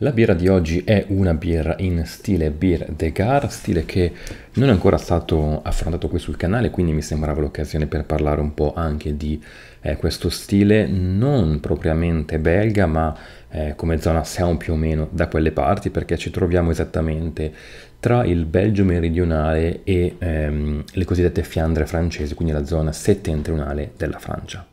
La birra di oggi è una birra in stile Beer de Gar, stile che non è ancora stato affrontato qui sul canale, quindi mi sembrava l'occasione per parlare un po' anche di eh, questo stile non propriamente belga, ma eh, come zona siamo più o meno da quelle parti, perché ci troviamo esattamente tra il Belgio meridionale e ehm, le cosiddette Fiandre francesi, quindi la zona settentrionale della Francia.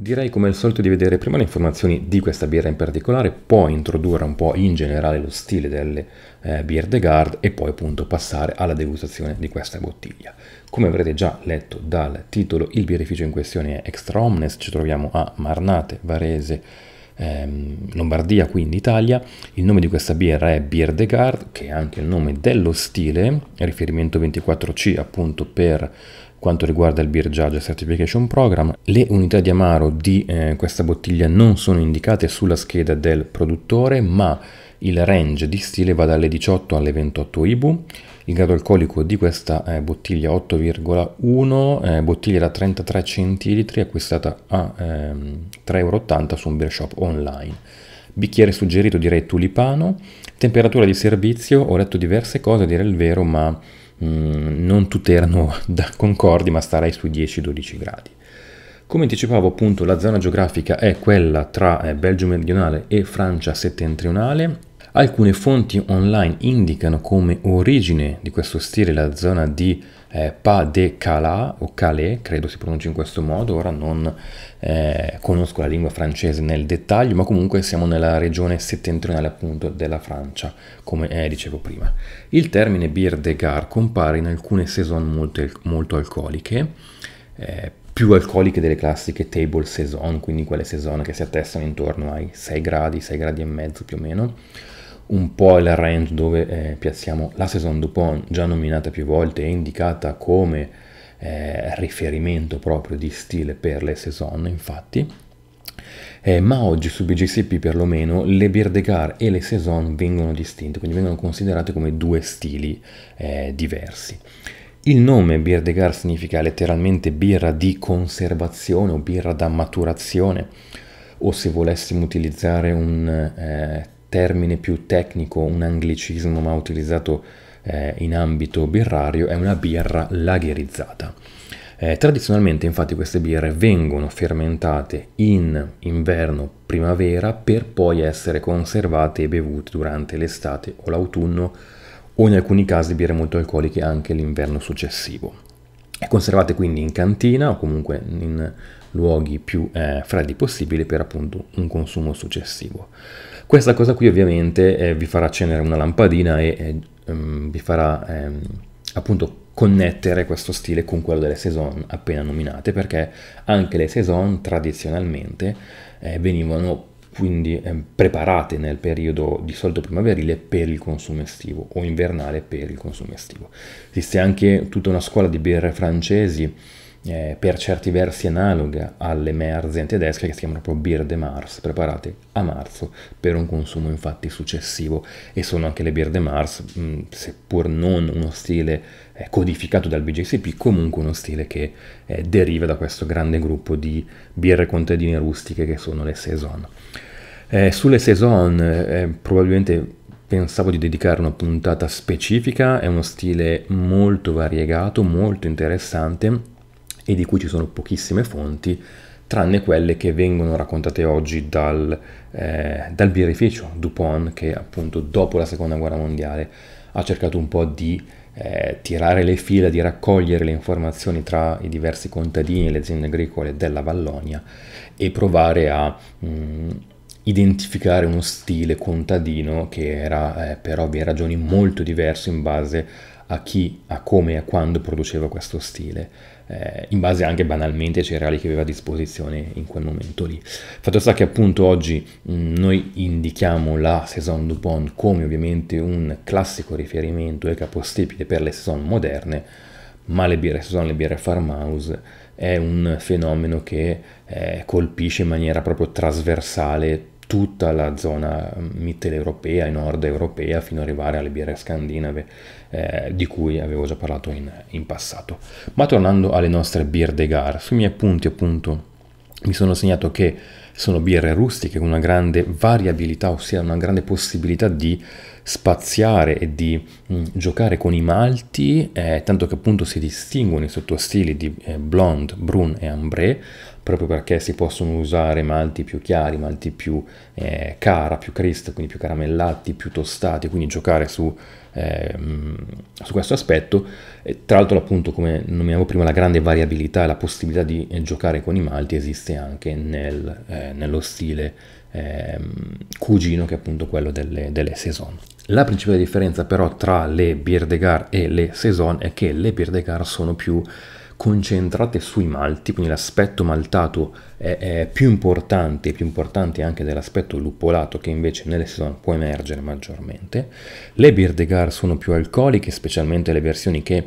Direi come al solito di vedere prima le informazioni di questa birra in particolare, poi introdurre un po' in generale lo stile delle eh, Beer de Gard e poi appunto passare alla degustazione di questa bottiglia. Come avrete già letto dal titolo, il birrificio in questione è Extra Omnes, ci troviamo a Marnate, Varese, ehm, Lombardia, quindi Italia. Il nome di questa birra è Beer de Gard, che è anche il nome dello stile, riferimento 24C appunto per quanto riguarda il Beer Judge Certification Program. Le unità di amaro di eh, questa bottiglia non sono indicate sulla scheda del produttore, ma il range di stile va dalle 18 alle 28 IBU. Il grado alcolico di questa eh, bottiglia 8,1, eh, bottiglia da 33 centilitri, acquistata a ehm, 3,80 euro su un beer shop online. Bicchiere suggerito direi tulipano. Temperatura di servizio, ho letto diverse cose a dire il vero, ma Mm, non tutte erano da concordi, ma starei sui 10-12 gradi. Come anticipavo appunto la zona geografica è quella tra eh, Belgio meridionale e Francia settentrionale Alcune fonti online indicano come origine di questo stile la zona di eh, Pas de Calais o Calais, credo si pronunci in questo modo, ora non eh, conosco la lingua francese nel dettaglio, ma comunque siamo nella regione settentrionale appunto della Francia, come eh, dicevo prima. Il termine Bir de gare compare in alcune saison molto, molto alcoliche, eh, più alcoliche delle classiche table saison, quindi quelle saison che si attestano intorno ai 6 gradi, 6 gradi e mezzo più o meno un po' il range dove eh, piazziamo la Saison Dupont, già nominata più volte e indicata come eh, riferimento proprio di stile per le Saison, infatti. Eh, ma oggi su BGCP perlomeno le Birdegar e le Saison vengono distinte, quindi vengono considerate come due stili eh, diversi. Il nome Birdegar significa letteralmente birra di conservazione o birra da maturazione, o se volessimo utilizzare un eh, termine più tecnico, un anglicismo ma utilizzato eh, in ambito birrario, è una birra lagherizzata. Eh, tradizionalmente infatti queste birre vengono fermentate in inverno, primavera per poi essere conservate e bevute durante l'estate o l'autunno o in alcuni casi birre molto alcoliche anche l'inverno successivo. Conservate quindi in cantina o comunque in luoghi più eh, freddi possibili per appunto un consumo successivo. Questa cosa qui ovviamente eh, vi farà accendere una lampadina e eh, ehm, vi farà ehm, appunto connettere questo stile con quello delle saison appena nominate perché anche le saison tradizionalmente eh, venivano quindi eh, preparate nel periodo di solito primaverile per il consumo estivo o invernale per il consumo estivo. Esiste anche tutta una scuola di birre francesi eh, per certi versi analoga alle merze tedesche che si chiamano proprio Bier de Mars, preparate a marzo per un consumo infatti successivo e sono anche le Bier de Mars, mh, mm, seppur non uno stile eh, codificato dal BJCP, comunque uno stile che eh, deriva da questo grande gruppo di birre contadine rustiche che sono le Saison. Eh, sulle Saison eh, probabilmente pensavo di dedicare una puntata specifica, è uno stile molto variegato, molto interessante e di cui ci sono pochissime fonti, tranne quelle che vengono raccontate oggi dal, eh, dal birrificio Dupont, che appunto dopo la seconda guerra mondiale ha cercato un po' di eh, tirare le fila, di raccogliere le informazioni tra i diversi contadini e le aziende agricole della Vallonia e provare a mh, mm, identificare uno stile contadino che era eh, per ovvie ragioni molto diverso in base a chi, a come e a quando produceva questo stile, eh, in base anche banalmente ai cereali che aveva a disposizione in quel momento lì. Fatto sta che appunto oggi mh, mm, noi indichiamo la Saison Dupont come ovviamente un classico riferimento e capostipite per le Saison moderne, ma le birre Saison, le birre farmhouse, è un fenomeno che eh, colpisce in maniera proprio trasversale tutta la zona mm, mitteleuropea e nord europea fino ad arrivare alle birre scandinave eh, di cui avevo già parlato in, in, passato. Ma tornando alle nostre birre de gar, sui miei appunti appunto mi sono segnato che sono birre rustiche con una grande variabilità, ossia una grande possibilità di spaziare e di mh, mm, giocare con i malti, eh, tanto che appunto si distinguono i sottostili di eh, blonde, brun e ambré, proprio perché si possono usare malti più chiari, malti più eh, cara, più crisp, quindi più caramellati, più tostati, quindi giocare su, eh, su questo aspetto. E tra l'altro appunto come nominavo prima la grande variabilità e la possibilità di eh, giocare con i malti esiste anche nel, eh, nello stile ehm, cugino che è appunto quello delle, delle Saison. La principale differenza però tra le Birdegar e le Saison è che le Birdegar sono più concentrate sui malti, quindi l'aspetto maltato è, è, più importante, più importante anche dell'aspetto luppolato che invece nelle saison può emergere maggiormente. Le Beer de gar sono più alcoliche, specialmente le versioni che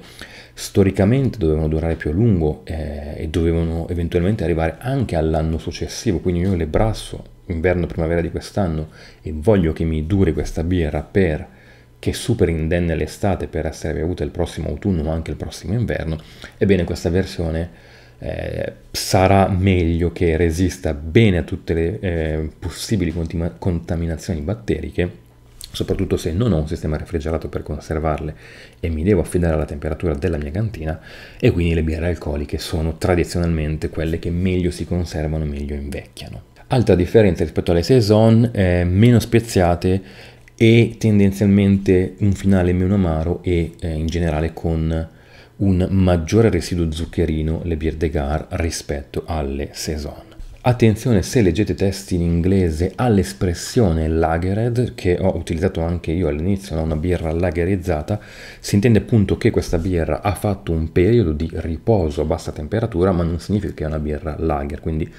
storicamente dovevano durare più a lungo eh, e dovevano eventualmente arrivare anche all'anno successivo, quindi io le brasso inverno-primavera di quest'anno e voglio che mi duri questa birra per che super indenne l'estate per essere bevuta il prossimo autunno o anche il prossimo inverno, ebbene questa versione eh, sarà meglio che resista bene a tutte le eh, possibili contima- contaminazioni batteriche soprattutto se non ho un sistema refrigerato per conservarle e mi devo affidare alla temperatura della mia cantina e quindi le birre alcoliche sono tradizionalmente quelle che meglio si conservano, meglio invecchiano. Altra differenza rispetto alle saison, eh, meno speziate e tendenzialmente un finale meno amaro e eh, in generale con un maggiore residuo zuccherino, le bière de gare, rispetto alle saison. Attenzione se leggete testi in inglese all'espressione lagered, che ho utilizzato anche io all'inizio, no? una birra lagerizzata, si intende appunto che questa birra ha fatto un periodo di riposo a bassa temperatura, ma non significa che è una birra lager, quindi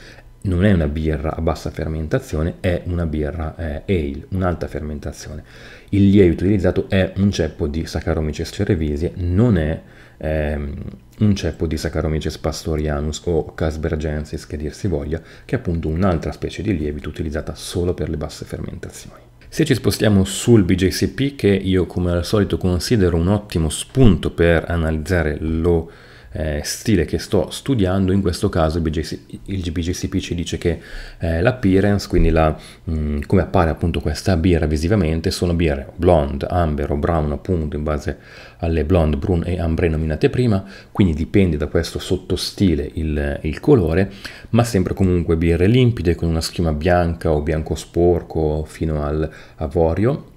non è una birra a bassa fermentazione, è una birra eh, ale, un'alta fermentazione. Il lievito utilizzato è un ceppo di Saccharomyces cerevisiae, non è ehm, un ceppo di Saccharomyces pastorianus o Casbergensis che dir si voglia, che è appunto un'altra specie di lievito utilizzata solo per le basse fermentazioni. Se ci spostiamo sul BJCP, che io come al solito considero un ottimo spunto per analizzare lo eh, stile che sto studiando, in questo caso il, BJC, il BJCP ci dice che eh, l'appearance, quindi la, mh, mm, come appare appunto questa birra visivamente, sono birre blonde, amber o brown appunto in base alle blonde, brune e ambré nominate prima, quindi dipende da questo sottostile il, il colore, ma sempre comunque birre limpide con una schiuma bianca o bianco sporco fino al avorio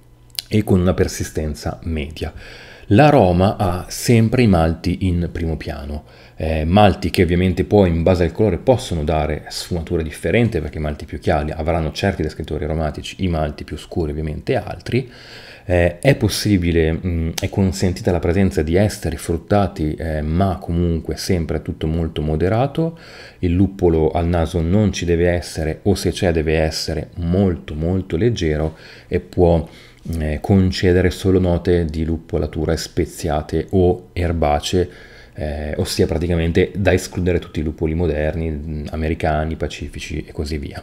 e con una persistenza media. La Roma ha sempre i malti in primo piano, eh, malti che ovviamente poi in base al colore possono dare sfumature differenti perché i malti più chiari avranno certi descrittori aromatici, i malti più scuri ovviamente altri. Eh, è possibile, mh, mm, è consentita la presenza di esteri fruttati eh, ma comunque sempre tutto molto moderato, il luppolo al naso non ci deve essere o se c'è deve essere molto molto leggero e può eh, concedere solo note di luppolature speziate o erbacee, eh, ossia praticamente da escludere tutti i lupoli moderni, mm, americani, pacifici e così via.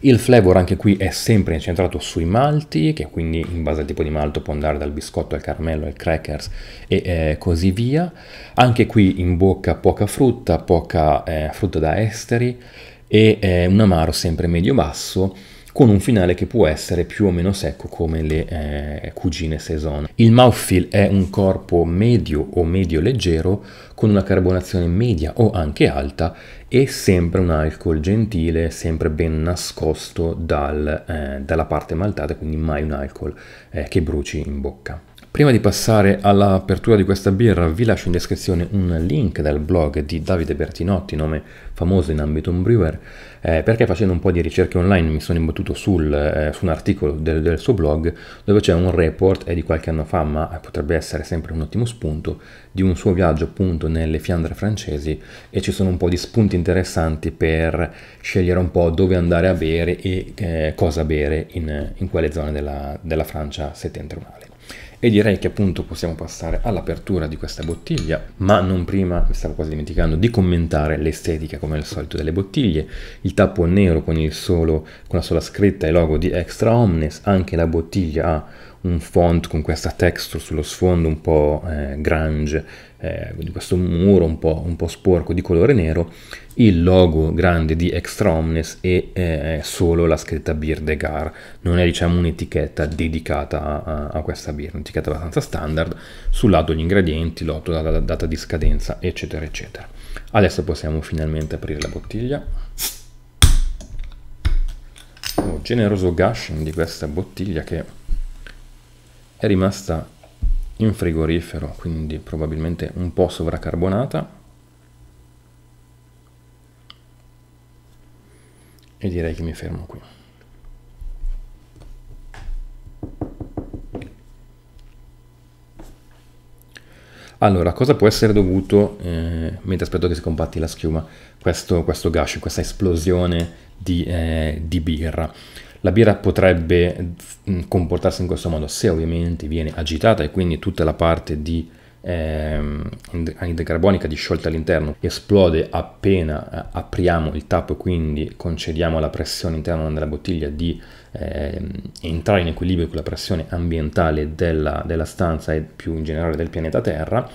Il flavor anche qui è sempre incentrato sui malti, che quindi in base al tipo di malto può andare dal biscotto al caramello, al crackers e eh, così via. Anche qui in bocca poca frutta, poca eh, frutta da esteri e eh, un amaro sempre medio-basso con un finale che può essere più o meno secco come le eh, cugine Saison. Il mouthfeel è un corpo medio o medio leggero con una carbonazione media o anche alta e sempre un alcol gentile, sempre ben nascosto dal, eh, dalla parte maltata, quindi mai un alcol eh, che bruci in bocca. Prima di passare all'apertura di questa birra vi lascio in descrizione un link dal blog di Davide Bertinotti, nome famoso in ambito brewer, eh, perché facendo un po' di ricerche online mi sono imbattuto sul, eh, su un articolo del, del, suo blog dove c'è un report, è di qualche anno fa ma potrebbe essere sempre un ottimo spunto, di un suo viaggio appunto nelle Fiandre francesi e ci sono un po' di spunti interessanti per scegliere un po' dove andare a bere e eh, cosa bere in, in quelle zone della, della Francia settentrionale e direi che appunto possiamo passare all'apertura di questa bottiglia, ma non prima, mi stavo quasi dimenticando, di commentare l'estetica come al solito delle bottiglie, il tappo nero con, solo, con la sola scritta e logo di Extra Omnes, anche la bottiglia ha un font con questa texture sullo sfondo un po' eh, grunge, eh, di questo muro un po', un po', sporco di colore nero, il logo grande di Extra Omnes e eh, solo la scritta Beer Birdegar, non è diciamo un'etichetta dedicata a, a questa birra, un'etichetta abbastanza standard, sul lato gli ingredienti, lotto, la, la data di scadenza, eccetera, eccetera. Adesso possiamo finalmente aprire la bottiglia oh, generoso gushing di questa bottiglia che è rimasta in frigorifero, quindi probabilmente un po' sovracarbonata. E direi che mi fermo qui. Allora, cosa può essere dovuto, eh, mentre aspetto che si compatti la schiuma, questo, questo gash, questa esplosione di, eh, di birra? La birra potrebbe mm, comportarsi in questo modo se ovviamente viene agitata e quindi tutta la parte di ehm, anidride carbonica disciolta all'interno esplode appena eh, apriamo il tappo e quindi concediamo alla pressione interna della bottiglia di ehm, entrare in equilibrio con la pressione ambientale della, della stanza e più in generale del pianeta Terra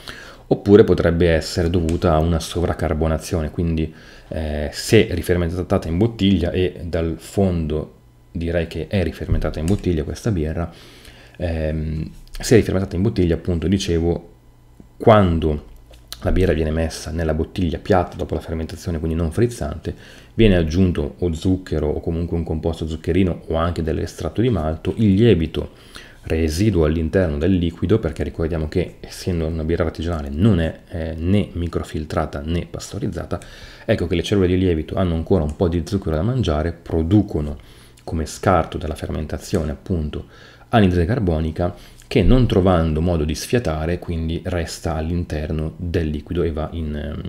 oppure potrebbe essere dovuta a una sovracarbonazione, quindi eh, se rifermentata in bottiglia e dal fondo direi che è rifermentata in bottiglia questa birra, ehm, se è rifermentata in bottiglia appunto dicevo quando la birra viene messa nella bottiglia piatta dopo la fermentazione, quindi non frizzante, viene aggiunto o zucchero o comunque un composto zuccherino o anche dell'estratto di malto, il lievito residuo all'interno del liquido, perché ricordiamo che essendo una birra artigianale non è eh, né microfiltrata né pastorizzata, ecco che le cellule di lievito hanno ancora un po' di zucchero da mangiare, producono come scarto dalla fermentazione appunto anidride carbonica che non trovando modo di sfiatare quindi resta all'interno del liquido e va in, ehm,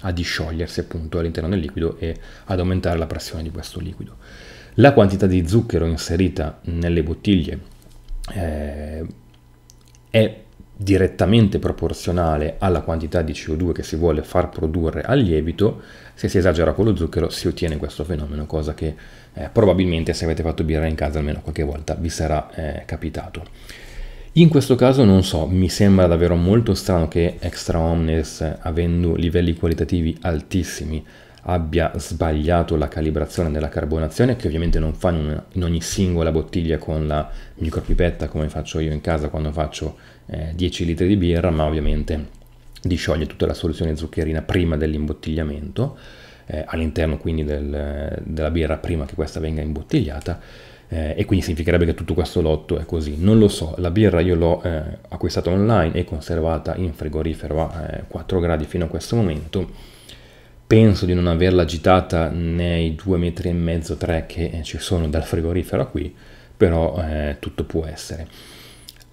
a disciogliersi appunto all'interno del liquido e ad aumentare la pressione di questo liquido. La quantità di zucchero inserita nelle bottiglie eh, è direttamente proporzionale alla quantità di CO2 che si vuole far produrre al lievito, se si esagera con lo zucchero si ottiene questo fenomeno, cosa che eh, probabilmente se avete fatto birra in casa almeno qualche volta vi sarà eh, capitato. In questo caso non so, mi sembra davvero molto strano che Extra Omnes, avendo livelli qualitativi altissimi, abbia sbagliato la calibrazione della carbonazione, che ovviamente non fanno in ogni singola bottiglia con la micropipetta come faccio io in casa quando faccio eh, 10 litri di birra, ma ovviamente discioglie tutta la soluzione zuccherina prima dell'imbottigliamento, eh, all'interno quindi del, della birra prima che questa venga imbottigliata. Eh, e quindi significherebbe che tutto questo lotto è così. Non lo so, la birra io l'ho eh, acquistata online e conservata in frigorifero a eh, 4 gradi fino a questo momento penso di non averla agitata nei due metri e mezzo, tre che eh, ci sono dal frigorifero qui, però eh, tutto può essere.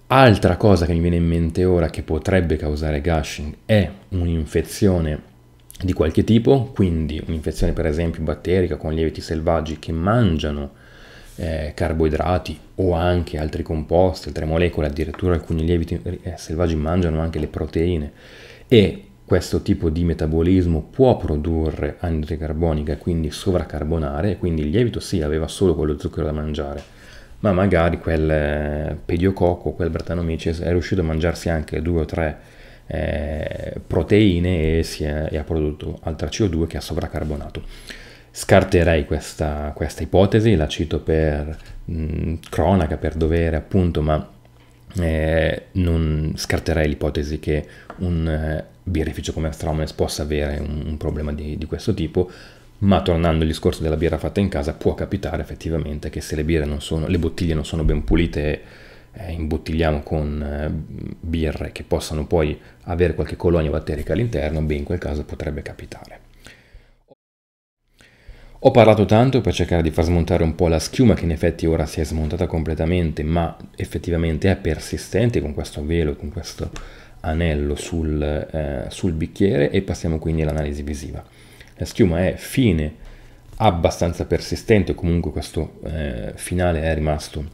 Altra cosa che mi viene in mente ora che potrebbe causare gushing è un'infezione di qualche tipo, quindi un'infezione per esempio batterica con lieviti selvaggi che mangiano eh, carboidrati o anche altri composti, altre molecole, addirittura alcuni lieviti eh, selvaggi mangiano anche le proteine e questo tipo di metabolismo può produrre anidride carbonica e quindi sovraccarbonare, quindi il lievito sì aveva solo quello zucchero da mangiare, ma magari quel eh, pediococco, quel Brettanomyces è riuscito a mangiarsi anche due o tre eh, proteine e, è, e, ha prodotto altra CO2 che ha sovraccarbonato. Scarterei questa, questa ipotesi, la cito per mh, mm, cronaca, per dovere appunto, ma eh, non scarterei l'ipotesi che un eh, birrificio come Astromenes possa avere un, un problema di, di, questo tipo, ma tornando al discorso della birra fatta in casa, può capitare effettivamente che se le, sono, le bottiglie non sono ben pulite, eh, imbottigliamo con eh, birre che possano poi avere qualche colonia batterica all'interno, beh in quel caso potrebbe capitare. Ho parlato tanto per cercare di far smontare un po' la schiuma che in effetti ora si è smontata completamente, ma effettivamente è persistente con questo velo, con questo anello sul, eh, sul bicchiere e passiamo quindi all'analisi visiva. La schiuma è fine, abbastanza persistente, comunque questo eh, finale è rimasto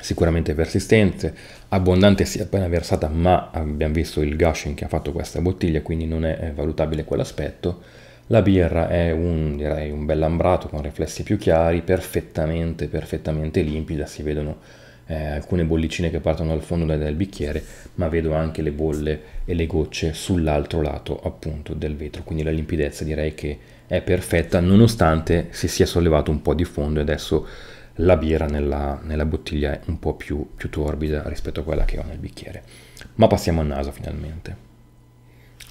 sicuramente persistente, abbondante si è appena versata, ma abbiamo visto il gushing che ha fatto questa bottiglia, quindi non è eh, valutabile quell'aspetto la birra è un, direi, un bellambrato con riflessi più chiari, perfettamente, perfettamente limpida, si vedono eh, alcune bollicine che partono dal fondo del bicchiere, ma vedo anche le bolle e le gocce sull'altro lato appunto del vetro, quindi la limpidezza direi che è perfetta, nonostante si sia sollevato un po' di fondo e adesso la birra nella, nella bottiglia è un po' più, più torbida rispetto a quella che ho nel bicchiere. Ma passiamo al naso finalmente.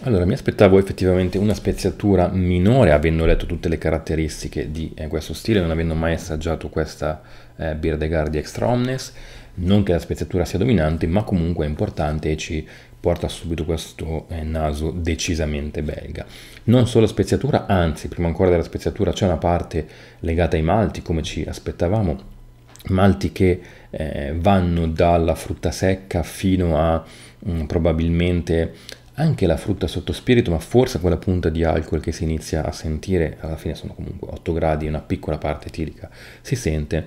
Allora, mi aspettavo effettivamente una speziatura minore avendo letto tutte le caratteristiche di eh, questo stile, non avendo mai assaggiato questa eh, Birdegar di Extra Omnes, non che la speziatura sia dominante, ma comunque è importante e ci porta subito questo eh, naso decisamente belga. Non solo speziatura, anzi, prima ancora della speziatura c'è una parte legata ai malti, come ci aspettavamo, malti che eh, vanno dalla frutta secca fino a mh, mm, probabilmente anche la frutta sotto spirito, ma forse quella punta di alcol che si inizia a sentire, alla fine sono comunque 8 gradi, una piccola parte etilica si sente,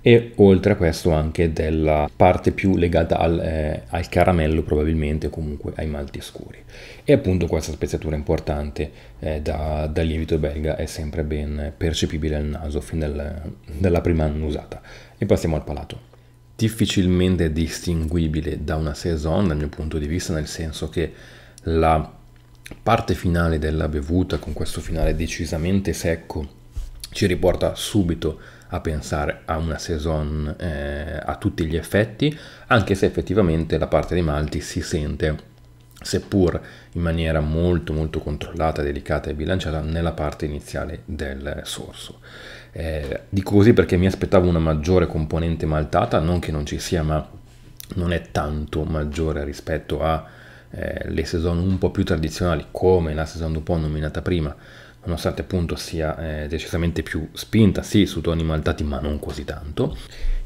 e oltre a questo anche della parte più legata al, eh, al caramello probabilmente, o comunque ai malti scuri. E appunto questa spezzatura importante eh, da, dal lievito belga è sempre ben percepibile al naso fin dal, dalla prima annusata. E passiamo al palato difficilmente distinguibile da una saison dal mio punto di vista nel senso che la parte finale della bevuta con questo finale decisamente secco ci riporta subito a pensare a una saison eh, a tutti gli effetti, anche se effettivamente la parte dei malti si sente seppur in maniera molto molto controllata, delicata e bilanciata nella parte iniziale del sorso. Eh, dico così perché mi aspettavo una maggiore componente maltata, non che non ci sia, ma non è tanto maggiore rispetto a eh, le season un po' più tradizionali come la season Dupont nominata prima nonostante appunto sia eh, decisamente più spinta, sì, su toni maltati ma non così tanto.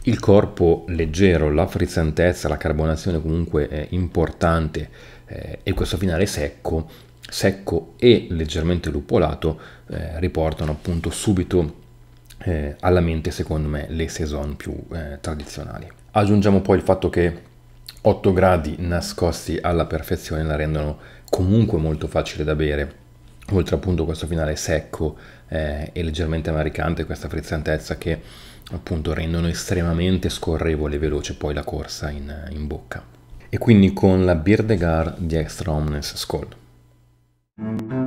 Il corpo leggero, la frizzantezza, la carbonazione comunque è importante eh, e questo finale secco, secco e leggermente lupolato eh, riportano appunto subito eh, alla mente secondo me le saison più eh, tradizionali. Aggiungiamo poi il fatto che 8 gradi nascosti alla perfezione la rendono comunque molto facile da bere, oltre appunto questo finale secco eh, e leggermente amaricante, questa frizzantezza che appunto rendono estremamente scorrevole e veloce poi la corsa in, in bocca. E quindi con la Birdegar di Extra Omnes Skoll.